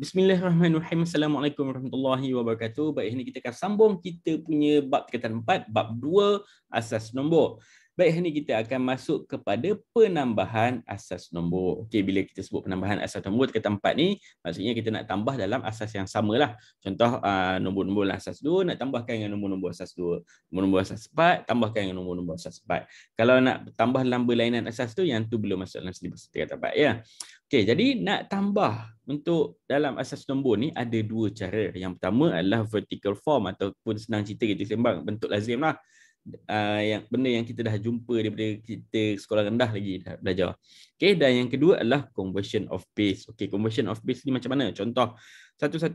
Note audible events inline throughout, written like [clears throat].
Bismillahirrahmanirrahim. Assalamualaikum warahmatullahi wabarakatuh. Baik, hari ini kita akan sambung kita punya bab tingkatan 4, bab 2, asas nombor. Baik, hari ini kita akan masuk kepada penambahan asas nombor. Okey, bila kita sebut penambahan asas nombor tingkatan 4 ni, maksudnya kita nak tambah dalam asas yang sama lah. Contoh ah, nombor-nombor asas 2 nak tambahkan dengan nombor-nombor asas 2. Nombor-nombor asas 4 tambahkan dengan nombor-nombor asas 4. Kalau nak tambah dalam berlainan asas tu yang tu belum masuk dalam silibus tingkatan 4 ya. Okey, jadi nak tambah untuk dalam asas nombor ni ada dua cara. Yang pertama adalah vertical form ataupun senang cerita kita sembang bentuk lazim lah. Uh, yang benda yang kita dah jumpa daripada kita sekolah rendah lagi dah belajar. Okay, dan yang kedua adalah conversion of base. Okay, conversion of base ni macam mana? Contoh, 1101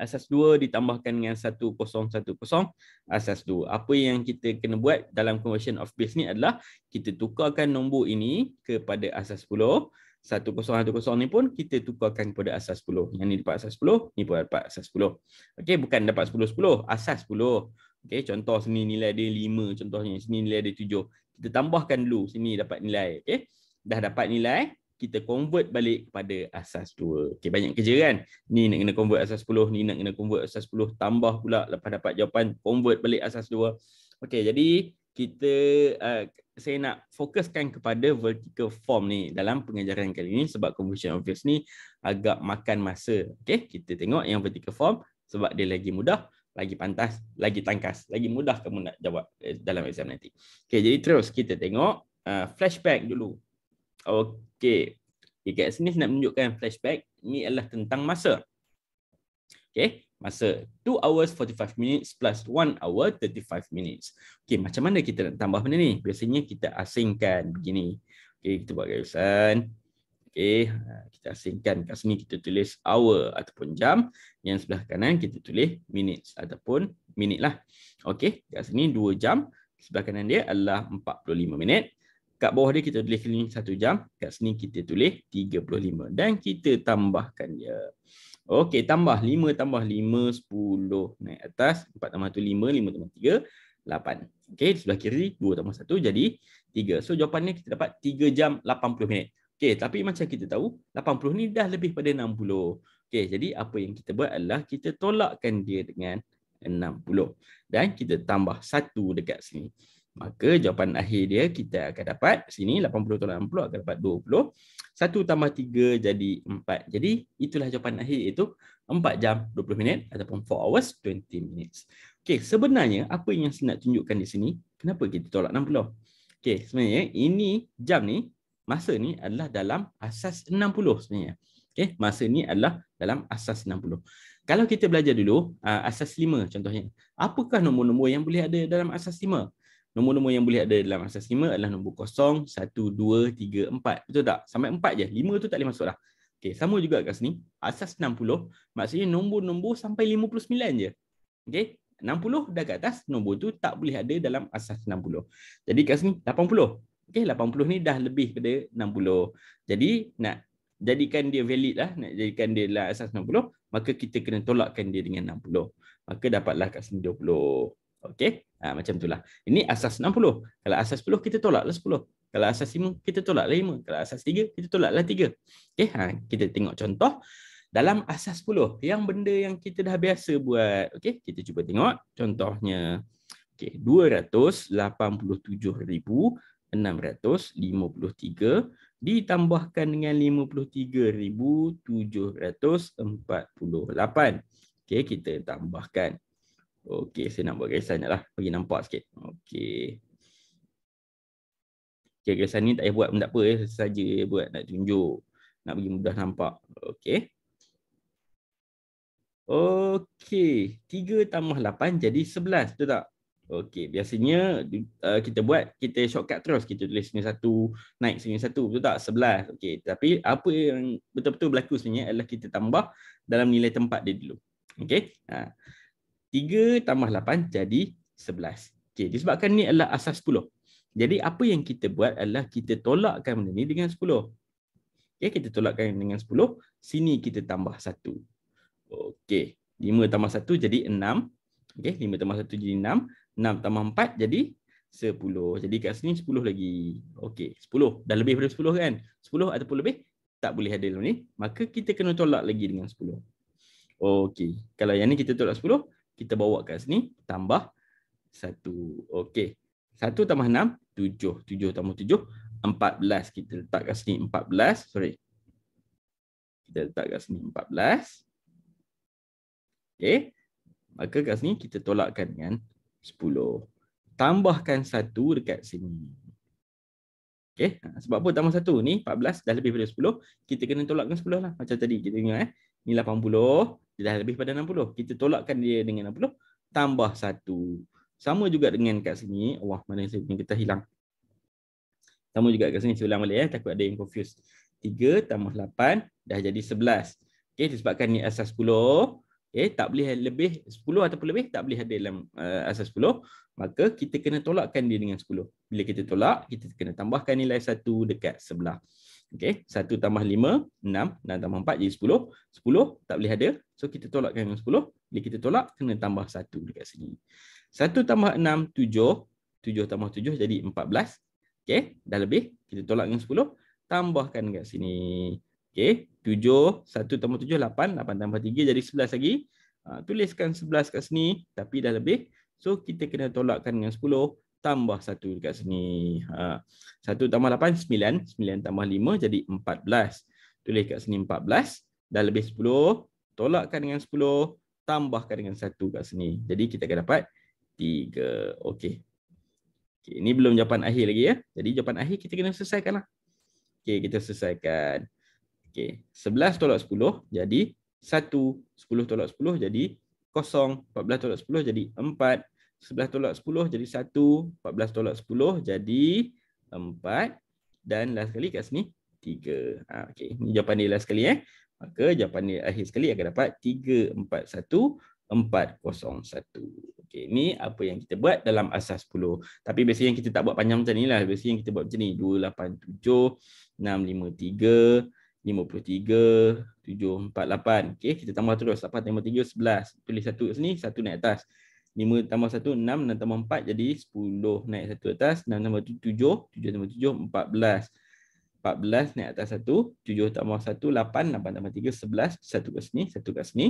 asas 2 ditambahkan dengan 1010 asas 2. Apa yang kita kena buat dalam conversion of base ni adalah kita tukarkan nombor ini kepada asas 10 1010 ni pun kita tukarkan kepada asas 10. Yang ni dapat asas 10, ni pun dapat asas 10. Okey, bukan dapat 10-10, asas 10. Okey, contoh sini nilai dia 5, contohnya sini nilai dia 7. Kita tambahkan dulu, sini dapat nilai. Okey, dah dapat nilai, kita convert balik kepada asas 2. Okey, banyak kerja kan? Ni nak kena convert asas 10, ni nak kena convert asas 10, tambah pula lepas dapat jawapan, convert balik asas 2. Okey, jadi kita uh, saya nak fokuskan kepada vertical form ni dalam pengajaran kali ni sebab conversion obvious ni agak makan masa. Okey, kita tengok yang vertical form sebab dia lagi mudah, lagi pantas, lagi tangkas, lagi mudah kamu nak jawab eh, dalam exam nanti. Okey, jadi terus kita tengok uh, flashback dulu. Okey. Okay, kat sini saya nak tunjukkan flashback ni adalah tentang masa. Okey, masa 2 hours 45 minutes plus 1 hour 35 minutes. Okay, macam mana kita nak tambah benda ni? Biasanya kita asingkan begini. Okay, kita buat garisan. Okey, ha, kita asingkan kat sini kita tulis hour ataupun jam. Yang sebelah kanan kita tulis minutes ataupun minit lah. Okay, kat sini 2 jam. Sebelah kanan dia adalah 45 minit. Kat bawah dia kita tulis 1 jam. Kat sini kita tulis 35. Dan kita tambahkan dia. Okey, tambah 5 tambah 5, 10 naik atas. 4 tambah 1, 5. 5 tambah 3, 8. Okey, sebelah kiri 2 tambah 1 jadi 3. So jawapannya kita dapat 3 jam 80 minit. Okey, tapi macam kita tahu, 80 ni dah lebih pada 60. Okey, jadi apa yang kita buat adalah kita tolakkan dia dengan 60. Dan kita tambah 1 dekat sini maka jawapan akhir dia kita akan dapat sini 80 tolak 60 akan dapat 20 1 tambah 3 jadi 4 jadi itulah jawapan akhir iaitu 4 jam 20 minit ataupun 4 hours 20 minutes Okey, sebenarnya apa yang saya nak tunjukkan di sini kenapa kita tolak 60 Okey, sebenarnya ini jam ni masa ni adalah dalam asas 60 sebenarnya Okey, masa ni adalah dalam asas 60 kalau kita belajar dulu ah, asas 5 contohnya apakah nombor-nombor yang boleh ada dalam asas 5 Nombor-nombor yang boleh ada dalam asas 5 adalah nombor 0, 1, 2, 3, 4. Betul tak? Sampai 4 je. 5 tu tak boleh masuk dah. Okay, sama juga kat sini. Asas 60, maksudnya nombor-nombor sampai 59 je. Okay, 60 dah kat atas, nombor tu tak boleh ada dalam asas 60. Jadi kat sini 80. Okay, 80 ni dah lebih pada 60. Jadi nak jadikan dia valid lah, nak jadikan dia dalam asas 60, maka kita kena tolakkan dia dengan 60. Maka dapatlah kat sini 20. Okay. Ha, macam itulah. Ini asas 60. Kalau asas 10, kita tolaklah 10. Kalau asas 5, kita tolaklah 5. Kalau asas 3, kita tolaklah 3. Okay, ha, kita tengok contoh. Dalam asas 10, yang benda yang kita dah biasa buat. Okay, kita cuba tengok contohnya. Okay, 287,653 ditambahkan dengan 53,748. Okay, kita tambahkan Okey, saya nak buat kaisan lah. Bagi nampak sikit. Okey. Okey, kaisan ni tak payah buat pun tak apa. Eh. Saja buat nak tunjuk. Nak bagi mudah nampak. Okey. Okey. 3 tambah 8 jadi 11. Betul tak? Okey. Biasanya uh, kita buat, kita shortcut terus. Kita tulis sini satu, naik sini satu. Betul tak? 11. Okey. Tapi apa yang betul-betul berlaku sebenarnya adalah kita tambah dalam nilai tempat dia dulu. Okey. Okey. Ha. Tiga tambah lapan jadi sebelas. Okay, disebabkan ni adalah asas sepuluh. Jadi apa yang kita buat adalah kita tolakkan benda ni dengan sepuluh. Okay, kita tolakkan dengan sepuluh. Sini kita tambah satu. Okey, lima tambah satu jadi enam. Okey, lima tambah satu jadi enam. Enam tambah empat jadi sepuluh. Jadi kat sini sepuluh lagi. Okey, sepuluh. Dah lebih daripada sepuluh kan? 10 ataupun lebih tak boleh ada dalam ni. Maka kita kena tolak lagi dengan sepuluh. Okey, kalau yang ni kita tolak sepuluh kita bawa kat sini tambah 1. Okey. 1 tambah 6 7. 7 tambah 7 14. Kita letak kat sini 14. Sorry. Kita letak kat sini 14. Okey. Maka kat sini kita tolakkan dengan 10. Tambahkan 1 dekat sini. Okey. Ha, sebab apa tambah 1 ni 14 dah lebih daripada 10, kita kena tolakkan 10 lah macam tadi kita tengok eh. Ni 80 dia dah lebih pada 60 kita tolakkan dia dengan 60 tambah 1 sama juga dengan kat sini wah mana saya punya kita hilang sama juga kat sini saya ulang balik eh takut ada yang confuse 3 tambah 8 dah jadi 11 Okay, disebabkan ni asas 10 Okay, tak boleh lebih 10 ataupun lebih tak boleh ada dalam uh, asas 10 maka kita kena tolakkan dia dengan 10 bila kita tolak kita kena tambahkan nilai 1 dekat sebelah Okay, 1 tambah 5, 6, 6 tambah 4 jadi 10. 10 tak boleh ada. So kita tolakkan dengan 10. Bila kita tolak, kena tambah 1 dekat sini. 1 tambah 6, 7. 7 tambah 7 jadi 14. Okay, dah lebih. Kita tolak dengan 10. Tambahkan dekat sini. Okay, 7. 1 tambah 7, 8. 8 tambah 3 jadi 11 lagi. Uh, tuliskan 11 kat sini. Tapi dah lebih. So kita kena tolakkan dengan 10 tambah satu dekat sini. Ha. 1 tambah lapan sembilan, sembilan tambah lima jadi empat belas. Tulis kat sini belas. Dah lebih 10. Tolakkan dengan 10. Tambahkan dengan satu kat sini. Jadi kita akan dapat tiga. Okey. Okay, ini belum jawapan akhir lagi ya. Jadi jawapan akhir kita kena selesaikan lah. Okey, kita selesaikan. Okey, Sebelas tolak sepuluh jadi satu. Sepuluh tolak sepuluh jadi kosong. Empat belas tolak sepuluh jadi empat. 11 tolak 10 jadi 1, 14 tolak 10 jadi 4 dan last sekali kat sini 3. Ah ha, okey, ni jawapan dia last sekali eh. Maka jawapan dia akhir sekali akan dapat 3 4 1 4 0 1. Okey, ini apa yang kita buat dalam asas 10. Tapi biasanya yang kita tak buat panjang macam lah. biasanya yang kita buat macam ni 2 8 7 6 5 3 53 7 4 8. Okey, kita tambah terus 8 5 3 11. Tulis 1 kat sini, 1 naik atas. 5 tambah 1, 6, 6 tambah 4 jadi 10 naik 1 atas, 6 tambah 7, 7 tambah 7, 14 14 naik atas 1, 7 tambah 1, 8, 8 tambah 3, 11, 1 kat sini, 1 kat sini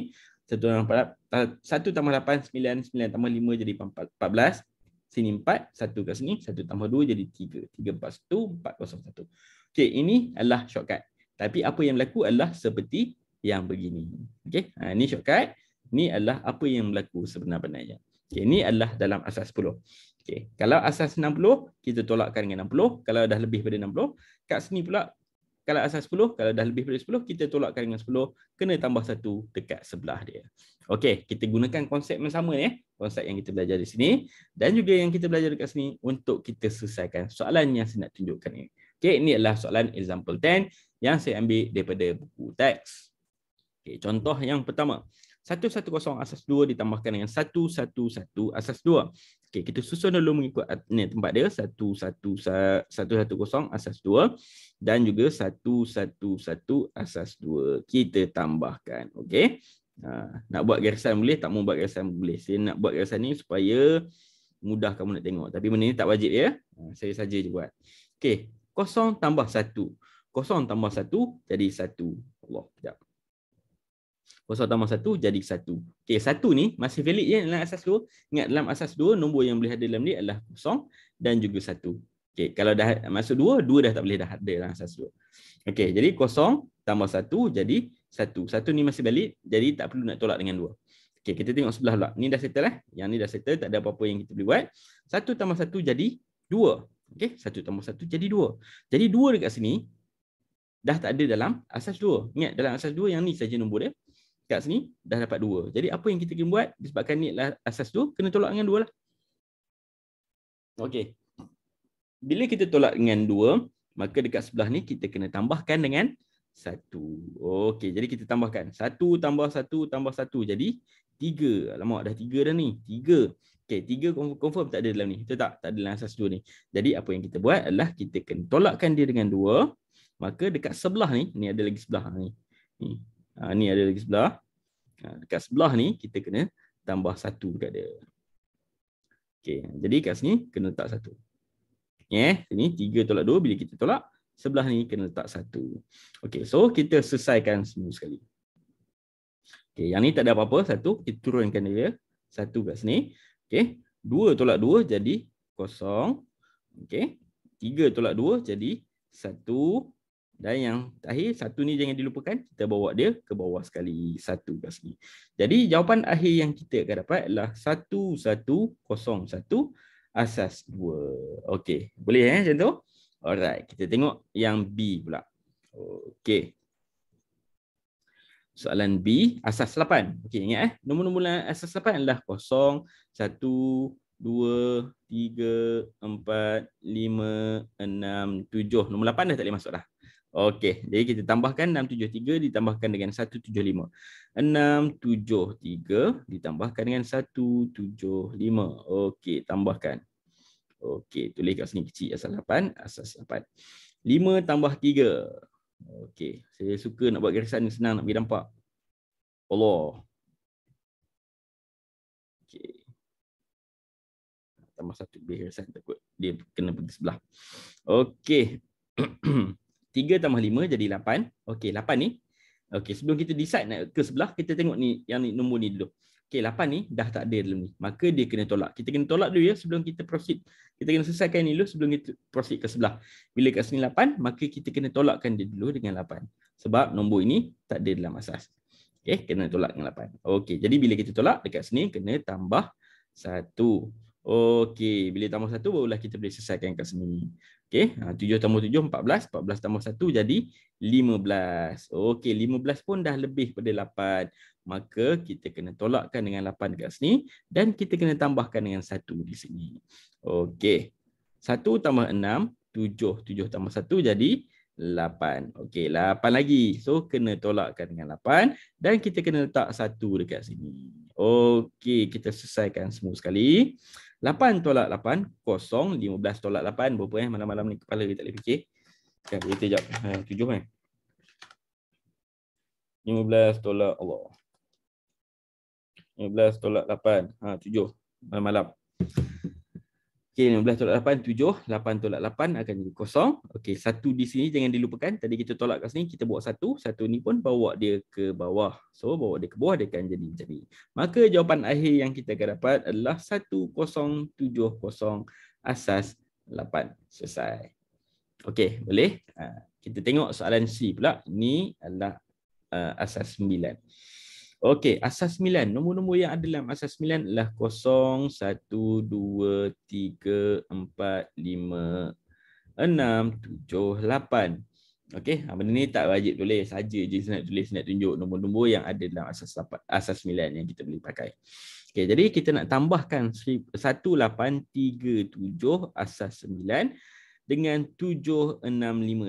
1 tambah, 4, 1 eh, tambah 8, 9, 9 tambah 5 jadi 14 Sini 4, 1 kat sini, 1 tambah 2 jadi 3, 3 4, 1, 4, 0, 1 Okay, ini adalah shortcut Tapi apa yang berlaku adalah seperti yang begini Okay, ha, ni shortcut ini adalah apa yang berlaku sebenar-benarnya Okay, ini adalah dalam asas 10. Okay, kalau asas 60, kita tolakkan dengan 60. Kalau dah lebih daripada 60. Kat sini pula, kalau asas 10, kalau dah lebih daripada 10, kita tolakkan dengan 10. Kena tambah satu dekat sebelah dia. Okey, kita gunakan konsep yang sama ni. Ya. Konsep yang kita belajar di sini. Dan juga yang kita belajar dekat sini untuk kita selesaikan soalan yang saya nak tunjukkan ni. Okey, ini adalah soalan example 10 yang saya ambil daripada buku teks. Okey, contoh yang pertama. 110 asas 2 ditambahkan dengan 111 asas 2. Okey, kita susun dulu mengikut ni tempat dia 110 asas 2 dan juga 111 asas 2. Kita tambahkan. Okey. Ha, nak buat garisan boleh, tak mau buat garisan boleh. Saya nak buat garisan ni supaya mudah kamu nak tengok. Tapi benda ni tak wajib ya. Ha, saya saja je buat. Okey, 0 tambah 1. 0 tambah 1 jadi 1. Allah, kejap kosong tambah satu jadi satu. okay satu ni masih valid je ya dalam asas dua. Ingat dalam asas dua, nombor yang boleh ada dalam ni adalah kosong dan juga satu. okay kalau dah masuk dua, dua dah tak boleh dah ada dalam asas dua. okay jadi kosong tambah satu jadi satu. Satu ni masih valid, jadi tak perlu nak tolak dengan dua. okay kita tengok sebelah pula. Ni dah settle lah. Yang ni dah settle, tak ada apa-apa yang kita boleh buat. Satu tambah satu jadi dua. okay satu tambah satu jadi dua. Jadi dua dekat sini, dah tak ada dalam asas dua. Ingat, dalam asas dua yang ni saja nombor dia kat sini dah dapat dua. Jadi apa yang kita kena buat disebabkan ni lah asas tu kena tolak dengan dua lah. Okey. Bila kita tolak dengan dua, maka dekat sebelah ni kita kena tambahkan dengan satu. Okey, jadi kita tambahkan. Satu tambah satu tambah satu. Jadi tiga. Alamak, dah tiga dah ni. Tiga. Okey, tiga confirm tak ada dalam ni. Betul tak? Tak ada dalam asas dua ni. Jadi apa yang kita buat adalah kita kena tolakkan dia dengan dua. Maka dekat sebelah ni, ni ada lagi sebelah ni. ni. Ha, ni ada lagi sebelah. Ha, dekat sebelah ni kita kena tambah satu dekat dia. Okay. Jadi kat sini kena letak satu. Yeah. Ini tiga tolak dua bila kita tolak. Sebelah ni kena letak satu. Okay. So kita selesaikan semua sekali. Okay. Yang ni tak ada apa-apa. Satu kita turunkan dia. Satu kat sini. Okay. Dua tolak dua jadi kosong. Okay. Tiga tolak dua jadi satu. Dan yang terakhir, satu ni jangan dilupakan. Kita bawa dia ke bawah sekali. Satu ke sini. Jadi jawapan akhir yang kita akan dapat adalah 1101 asas 2. Okey. Boleh eh macam tu? Alright. Kita tengok yang B pula. Okey. Soalan B, asas 8. Okey, ingat eh. Nombor-nombor asas 8 adalah 0, 1, 2, 3, 4, 5, 6, 7. Nombor 8 dah tak boleh masuk dah. Okey, jadi kita tambahkan 673 ditambahkan dengan 175. 673 ditambahkan dengan 175. Okey, tambahkan. Okey, tulis kat sini kecil asas 8, asas 8. 5 tambah 3. Okey, saya suka nak buat garisan ni senang nak bagi nampak. Allah. Okey. Tambah satu lebih garisan takut dia kena pergi sebelah. Okey. [clears throat] 3 tambah 5 jadi 8. Okey, 8 ni. Okey, sebelum kita decide nak ke sebelah, kita tengok ni yang ni, nombor ni dulu. Okey, 8 ni dah tak ada dalam ni. Maka dia kena tolak. Kita kena tolak dulu ya sebelum kita proceed. Kita kena selesaikan ni dulu sebelum kita proceed ke sebelah. Bila kat sini 8, maka kita kena tolakkan dia dulu dengan 8. Sebab nombor ini tak ada dalam asas. Okey, kena tolak dengan 8. Okey, jadi bila kita tolak dekat sini, kena tambah 1. Okey, bila tambah satu barulah kita boleh selesaikan kat sini. Okey, 7 ha, tambah 7, 14. 14 tambah 1 jadi 15. Okey, 15 pun dah lebih daripada 8. Maka kita kena tolakkan dengan 8 dekat sini dan kita kena tambahkan dengan 1 di sini. Okey, 1 tambah 6, 7. 7 tambah 1 jadi 8. Okey, 8 lagi. So, kena tolakkan dengan 8 dan kita kena letak 1 dekat sini. Okey, kita selesaikan semua sekali. 8 tolak 8, kosong. 15 tolak 8, berapa eh? Malam-malam ni kepala kita tak boleh fikir. Sekarang kita jawab. Ha, eh, 7 eh. 15 tolak Allah. Oh. 15 tolak 8. Ha, 7. Malam-malam. 15 tolak 8, 7, 8 tolak 8 akan jadi kosong. Okey, satu di sini jangan dilupakan. Tadi kita tolak kat sini, kita buat satu. Satu ni pun bawa dia ke bawah. So, bawa dia ke bawah, dia akan jadi macam ni. Maka jawapan akhir yang kita akan dapat adalah 1070 asas 8. Selesai. Okey, boleh? Ha, kita tengok soalan C pula. Ni adalah uh, asas 9. Okey, asas 9. Nombor-nombor yang ada dalam asas 9 adalah 0, 1, 2, 3, 4, 5, 6, 7, 8, Okey, ha, benda ni tak wajib tulis. Saja je saya nak tulis, saya nak tunjuk nombor-nombor yang ada dalam asas 8, asas 9 yang kita boleh pakai. Okey, jadi kita nak tambahkan 1837 asas 9 dengan 765.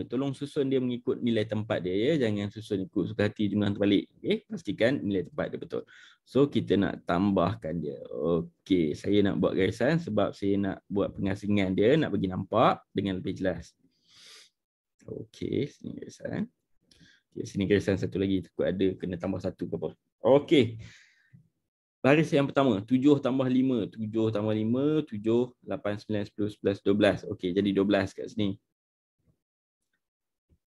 Tolong susun dia mengikut nilai tempat dia ya. Jangan susun ikut suka hati dengan terbalik. Okay. Pastikan nilai tempat dia betul. So kita nak tambahkan dia. Okey, saya nak buat garisan sebab saya nak buat pengasingan dia. Nak bagi nampak dengan lebih jelas. Okey, sini garisan. Okay, sini garisan satu lagi. Takut ada kena tambah satu. apa? Okey baris yang pertama 7 tambah 5 7 tambah 5 7 8 9 10 11 12 okey jadi 12 kat sini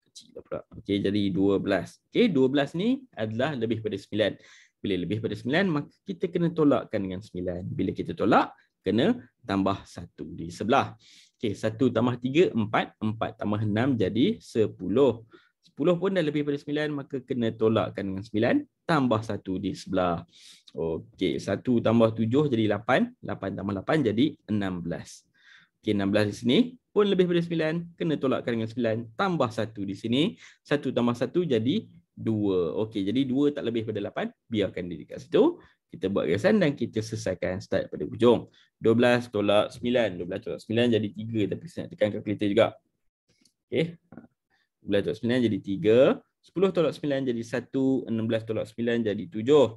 kecil dah okey jadi 12 okey 12 ni adalah lebih pada 9 bila lebih pada 9 maka kita kena tolakkan dengan 9 bila kita tolak kena tambah 1 di sebelah okey 1 tambah 3 4 4 tambah 6 jadi 10 Sepuluh pun dah lebih daripada sembilan, maka kena tolakkan dengan sembilan. tambah satu di sebelah. Okey, satu tambah tujuh jadi lapan. Lapan tambah lapan jadi enam belas. Okey, enam belas di sini pun lebih daripada sembilan, kena tolakkan dengan sembilan. tambah satu di sini. satu tambah satu jadi dua. Okey, jadi dua tak lebih daripada lapan, biarkan dia dekat situ. Kita buat kesan dan kita selesaikan start pada hujung. belas tolak sembilan, dua belas tolak sembilan jadi tiga. tapi saya nak tekan kalkulator juga. Okey bulan tolak 9 jadi 3, 10 tolak 9 jadi 1, 16 tolak 9 jadi 7.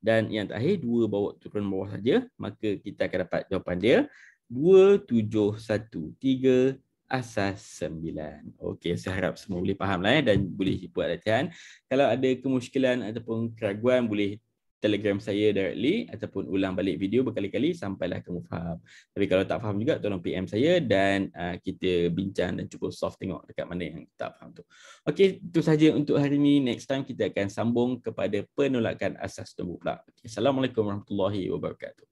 Dan yang terakhir 2 bawa turun bawah saja, maka kita akan dapat jawapan dia 2 7 1 3 asas 9. Okey, saya harap semua boleh fahamlah eh, dan boleh buat latihan. Kalau ada kemusykilan ataupun keraguan boleh telegram saya directly ataupun ulang balik video berkali-kali sampailah kamu faham. Tapi kalau tak faham juga tolong PM saya dan uh, kita bincang dan cuba soft tengok dekat mana yang tak faham tu. Okey, itu saja untuk hari ini. Next time kita akan sambung kepada penolakan asas tumbuh pula. Okay, Assalamualaikum warahmatullahi wabarakatuh.